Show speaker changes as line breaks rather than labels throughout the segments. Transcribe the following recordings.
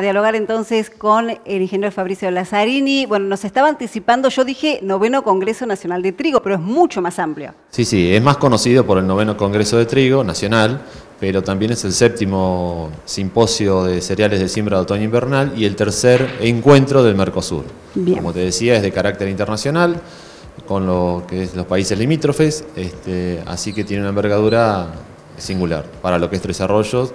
A dialogar entonces con el ingeniero Fabricio Lazzarini. Bueno, nos estaba anticipando, yo dije noveno Congreso Nacional de Trigo, pero es mucho más amplio.
Sí, sí, es más conocido por el noveno Congreso de Trigo Nacional, pero también es el séptimo simposio de cereales de siembra de otoño invernal y el tercer encuentro del Mercosur. Como te decía, es de carácter internacional con lo que es los países limítrofes, este, así que tiene una envergadura singular para lo que es Tres Arroyos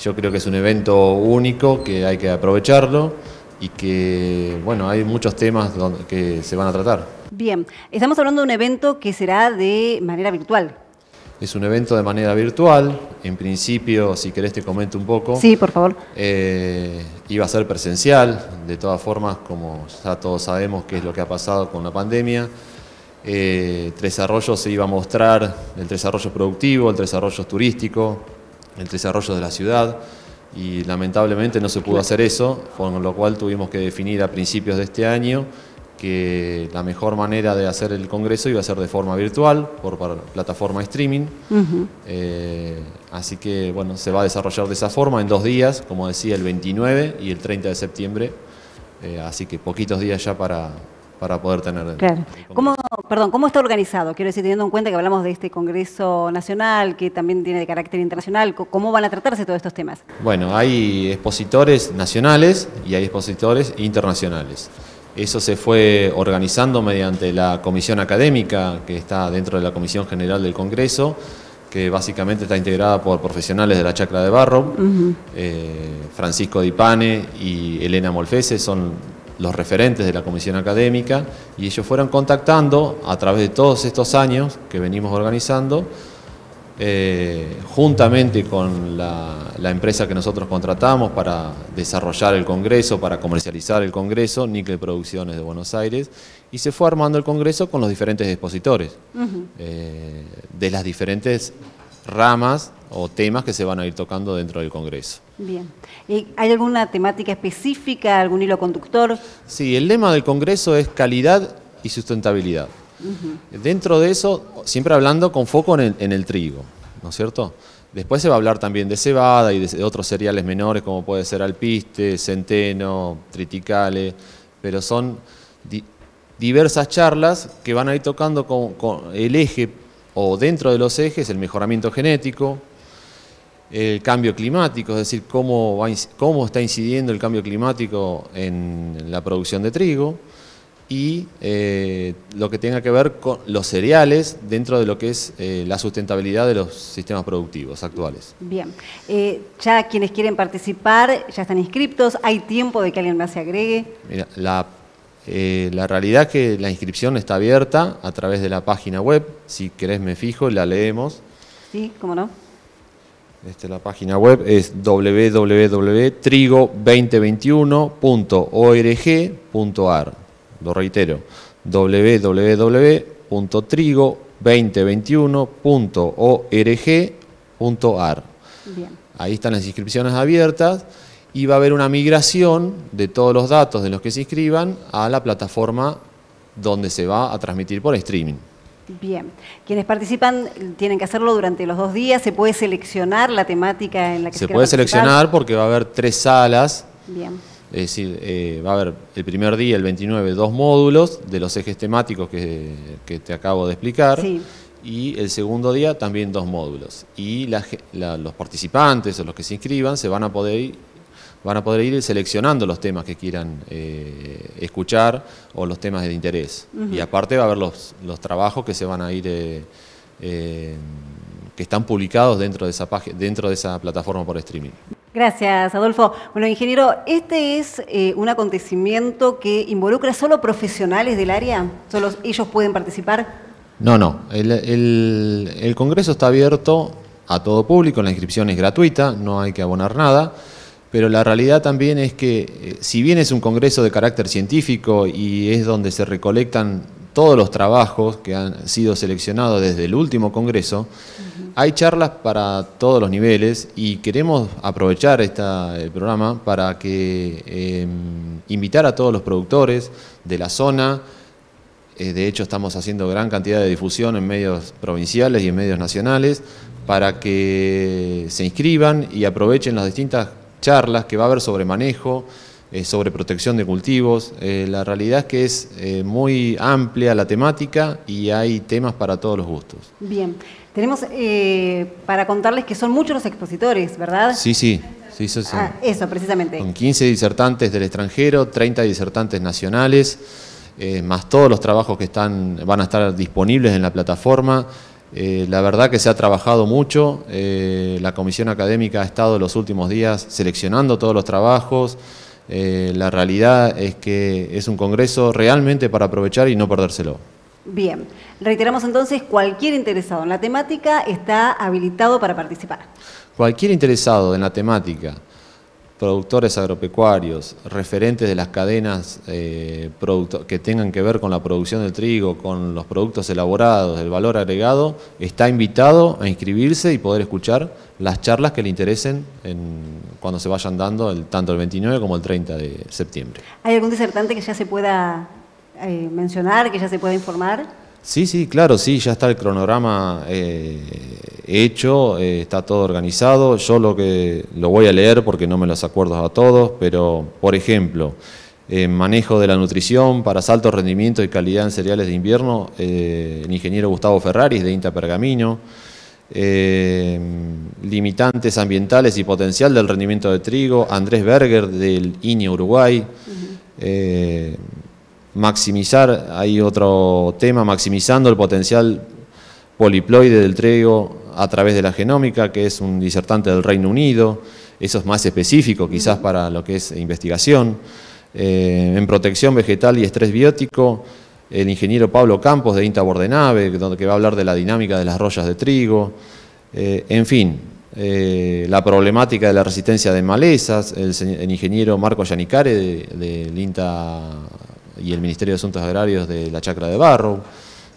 yo creo que es un evento único, que hay que aprovecharlo y que, bueno, hay muchos temas que se van a tratar.
Bien, estamos hablando de un evento que será de manera virtual.
Es un evento de manera virtual, en principio, si querés te comento un poco. Sí, por favor. Eh, iba a ser presencial, de todas formas, como ya todos sabemos qué es lo que ha pasado con la pandemia. Eh, Tres se iba a mostrar el desarrollo productivo, el desarrollo turístico, el desarrollo de la ciudad y lamentablemente no se pudo hacer eso, con lo cual tuvimos que definir a principios de este año que la mejor manera de hacer el congreso iba a ser de forma virtual, por, plataforma streaming. Eh, así que, bueno, se va a desarrollar de esa forma en dos días, como decía, el 29 y el 30 de septiembre. Eh, así que poquitos días ya para, para poder tener.
¿Cómo, perdón, ¿Cómo está organizado? Quiero decir, teniendo en cuenta que hablamos de este Congreso Nacional, que también tiene de carácter internacional, ¿cómo van a tratarse todos estos temas?
Bueno, hay expositores nacionales y hay expositores internacionales. Eso se fue organizando mediante la comisión académica que está dentro de la Comisión General del Congreso, que básicamente está integrada por profesionales de la Chacra de Barro, eh, Francisco Dipane y Elena Molfese, son los referentes de la comisión académica y ellos fueron contactando a través de todos estos años que venimos organizando, eh, juntamente con la, empresa que nosotros contratamos para desarrollar el Congreso, para comercializar el Congreso, Nickel Producciones de Buenos Aires, y se fue armando el Congreso con los diferentes expositores eh, de las diferentes ramas o temas que se van a ir tocando dentro del Congreso.
Bien. ¿Hay alguna temática específica, algún hilo conductor?
Sí, el lema del Congreso es calidad y sustentabilidad. Dentro de eso, siempre hablando con foco en el, trigo, ¿no es cierto? Después se va a hablar también de cebada y de otros cereales menores como puede ser alpiste, centeno, triticale, pero son diversas charlas que van a ir tocando con el eje o dentro de los ejes el mejoramiento genético, el cambio climático, es decir, cómo, cómo está incidiendo el cambio climático en la producción de trigo y eh, lo que tenga que ver con los cereales dentro de lo que es eh, la sustentabilidad de los sistemas productivos actuales.
Bien, eh, ya quienes quieren participar ya están inscriptos, ¿hay tiempo de que alguien más se agregue?
Mira, la, la realidad es que la inscripción está abierta a través de la página web, si querés me fijo, la leemos. Sí, cómo no. Este, la página web es www.trigo2021.org.ar. Lo reitero, www.trigo2021.org.ar. Ahí están las inscripciones abiertas y va a haber una migración de todos los datos de los que se inscriban a la plataforma donde se va a transmitir por streaming.
Bien, quienes participan eh, tienen que hacerlo durante los dos días, se puede seleccionar la temática en la que se, se puede seleccionar
porque va a haber tres salas. Bien. Es decir, eh, va a haber el primer día, el 29, dos módulos de los ejes temáticos que, te acabo de explicar. Sí. Y el segundo día también dos módulos. Y los participantes o los que se inscriban se van a poder ir van a poder ir seleccionando los temas que quieran eh, escuchar o los temas de interés. Y aparte va a haber los, los trabajos que se van a ir, eh, eh, que están publicados dentro de, esa dentro de esa plataforma por streaming.
Gracias, Adolfo. Bueno, ingeniero, ¿este es un acontecimiento que involucra solo profesionales del área? ¿Solo ellos pueden participar?
No, no. el, el, el Congreso está abierto a todo público, la inscripción es gratuita, no hay que abonar nada pero la realidad también es que, eh, si bien es un congreso de carácter científico y es donde se recolectan todos los trabajos que han sido seleccionados desde el último congreso, hay charlas para todos los niveles y queremos aprovechar este programa para que em, invitar a todos los productores de la zona. Eh, de hecho, estamos haciendo gran cantidad de difusión en medios provinciales y en medios nacionales para que se inscriban y aprovechen las distintas charlas que va a haber sobre manejo, eh, sobre protección de cultivos. Eh, la realidad es que es eh, muy amplia la temática y hay temas para todos los gustos.
Bien, tenemos para contarles que son muchos los expositores, ¿verdad?
Sí, sí. sí eso, sí. Ah,
eso, precisamente. Con
15 disertantes del extranjero, 30 disertantes nacionales, más todos los trabajos que están, van a estar disponibles en la plataforma. Eh, la verdad que se ha trabajado mucho, eh, la comisión académica ha estado los últimos días seleccionando todos los trabajos, eh, la realidad es que es un congreso realmente para aprovechar y no perdérselo.
Bien, reiteramos entonces, cualquier interesado en la temática está habilitado para participar.
Cualquier interesado en la temática productores agropecuarios, referentes de las cadenas eh, que tengan que ver con la producción del trigo, con los productos elaborados, el valor agregado, está invitado a inscribirse y poder escuchar las charlas que le interesen en, cuando se vayan dando el, tanto el 29 como el 30 de septiembre.
¿Hay algún disertante que ya se pueda eh, mencionar, que ya se pueda informar?
Sí, sí, claro, sí, ya está el cronograma eh, hecho, eh, está todo organizado. Yo lo que lo voy a leer porque no me los acuerdo a todos, pero por ejemplo, manejo de la nutrición para salto rendimiento y calidad en cereales de invierno, eh, el ingeniero Gustavo Ferraris de INTA Pergamino. limitantes ambientales y potencial del rendimiento de trigo, Andrés Berger del INE Uruguay maximizar, hay otro tema, maximizando el potencial poliploide del trigo a través de la genómica, que es un disertante del Reino Unido, eso es más específico quizás para lo que es investigación. Eh, en protección vegetal y estrés biótico, el ingeniero Pablo Campos de INTA Bordenave, donde que va a hablar de la dinámica de las rollas de trigo, eh, en fin, eh, la problemática de la resistencia de malezas, el, ingeniero Marco Yanicare del de, de INTA y el Ministerio de Asuntos Agrarios de la Chacra de Barro,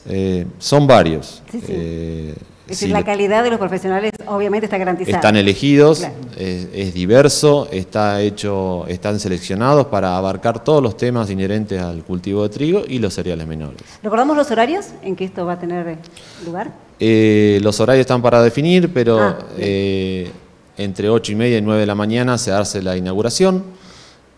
eh, son varios. Eh, es decir, la
calidad de los profesionales obviamente está garantizada. Están elegidos,
es, diverso, está hecho, están seleccionados para abarcar todos los temas inherentes al cultivo de trigo y los cereales menores.
¿Recordamos los horarios en que esto va a tener lugar?
Eh, los horarios están para definir, pero ah, entre 8 y media y 9 de la mañana se hace la inauguración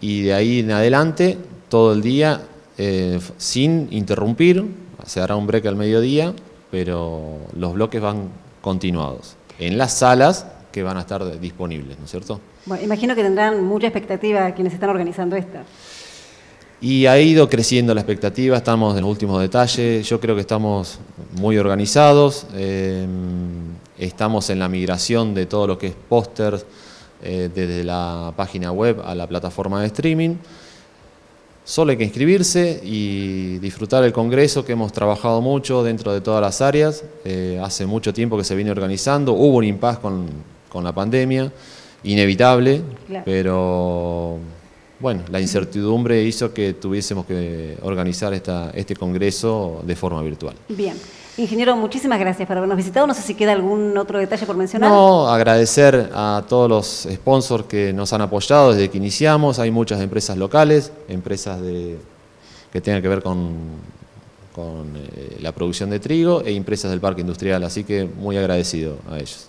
y de ahí en adelante todo el día eh, sin interrumpir, se hará un break al mediodía, pero los bloques van continuados en las salas que van a estar disponibles, ¿no es cierto?
Bueno, imagino que tendrán mucha expectativa quienes están organizando esta.
Y ha ido creciendo la expectativa, estamos en los últimos detalles, yo creo que estamos muy organizados, em, estamos en la migración de todo lo que es póster eh, desde la página web a la plataforma de streaming. Solo hay que inscribirse y disfrutar el Congreso que hemos trabajado mucho dentro de todas las áreas. Eh, hace mucho tiempo que se viene organizando, hubo un impas con, con la pandemia, inevitable, pero bueno, la incertidumbre hizo que tuviésemos que organizar esta, este Congreso de forma virtual.
Bien. Ingeniero, muchísimas gracias por habernos visitado. No sé si queda algún otro detalle por mencionar. No,
agradecer a todos los sponsors que nos han apoyado desde que iniciamos. Hay muchas empresas locales, empresas que tengan que ver con, eh, la producción de trigo e empresas del parque industrial. Así que muy agradecido a ellos.